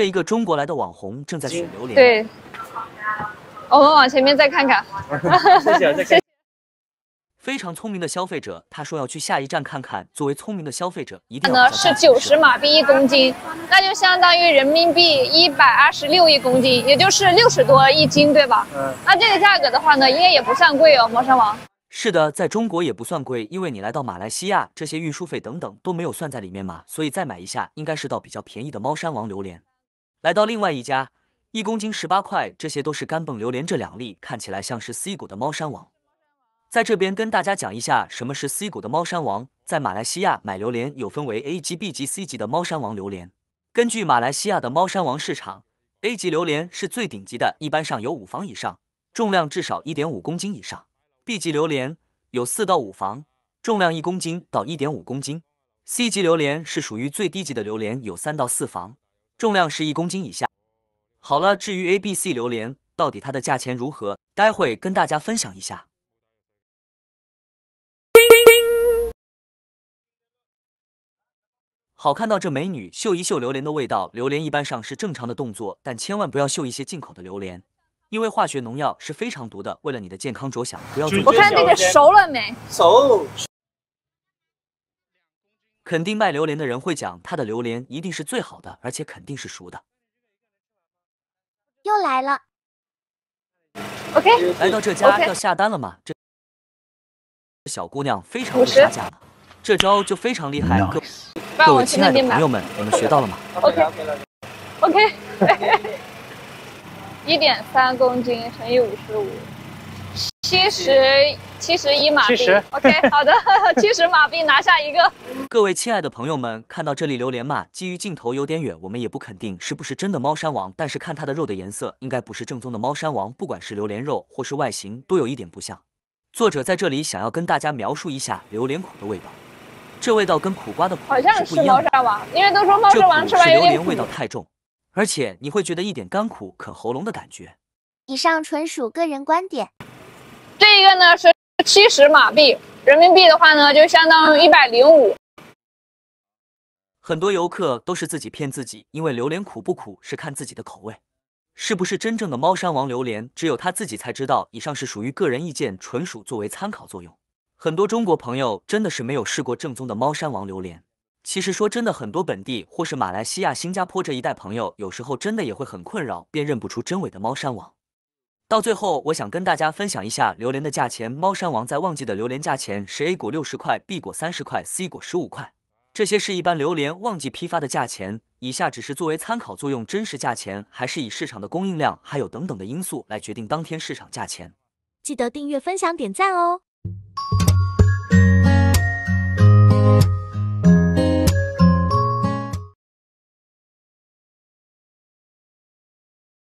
这一个中国来的网红正在选榴莲。对，我们往前面再看看。非常聪明的消费者，他说要去下一站看看。作为聪明的消费者，一定呢是九十马币一公斤，那就相当于人民币一百二十六一公斤，也就是六十多一斤，对吧？嗯。那这个价格的话呢，应该也不算贵哦，猫山王。是的，在中国也不算贵，因为你来到马来西亚，这些运输费等等都没有算在里面嘛，所以再买一下应该是到比较便宜的猫山王榴莲。来到另外一家，一公斤十八块，这些都是干蹦榴莲。这两粒看起来像是 C 股的猫山王。在这边跟大家讲一下，什么是 C 股的猫山王。在马来西亚买榴莲有分为 A 级、B 级、C 级的猫山王榴莲。根据马来西亚的猫山王市场，A 级榴莲是最顶级的，一般上有五房以上，重量至少一点五公斤以上。B 级榴莲有四到五房，重量一公斤到一点五公斤。C 级榴莲是属于最低级的榴莲，有三到四房。重量是一公斤以下。好了，至于 A B C 榴莲，到底它的价钱如何，待会跟大家分享一下。好，看到这美女嗅一嗅榴莲的味道。榴莲一般上是正常的动作，但千万不要嗅一些进口的榴莲，因为化学农药是非常毒的。为了你的健康着想，不要。我看那个熟了没？熟。肯定卖榴莲的人会讲他的榴莲一定是最好的，而且肯定是熟的。又来了，OK，来到这家要下单了吗？这小姑娘非常会杀价，这招就非常厉害。各位亲爱的朋友们，你们学到了吗？OK，OK，一点三公斤乘以五十五。七十七十一马币，OK，好的，七十马币拿下一个。各位亲爱的朋友们，看到这里，榴莲嘛，基于镜头有点远，我们也不肯定是不是真的猫山王，但是看它的肉的颜色，应该不是正宗的猫山王，不管是榴莲肉或是外形，都有一点不像。作者在这里想要跟大家描述一下榴莲苦的味道，这味道跟苦瓜的不一样，不一样。猫山王，因为都说猫山王吃完榴莲味道太重，而且你会觉得一点干苦啃喉咙的感觉。以上纯属个人观点。这一个呢是七十马币，人民币的话呢就相当于一百零五。很多游客都是自己骗自己，因为榴莲苦不苦是看自己的口味，是不是真正的猫山王榴莲只有他自己才知道。以上是属于个人意见，纯属作为参考作用。很多中国朋友真的是没有试过正宗的猫山王榴莲。其实说真的，很多本地或是马来西亚、新加坡这一带朋友，有时候真的也会很困扰，辨认不出真伪的猫山王。到最后，我想跟大家分享一下榴莲的价钱。猫山王在旺季的榴莲价钱是 A 果六十块，B 果三十块，C 果十五块。这些是一般榴莲旺季批发的价钱，以下只是作为参考作用，真实价钱还是以市场的供应量还有等等的因素来决定当天市场价钱。记得订阅、分享、点赞哦！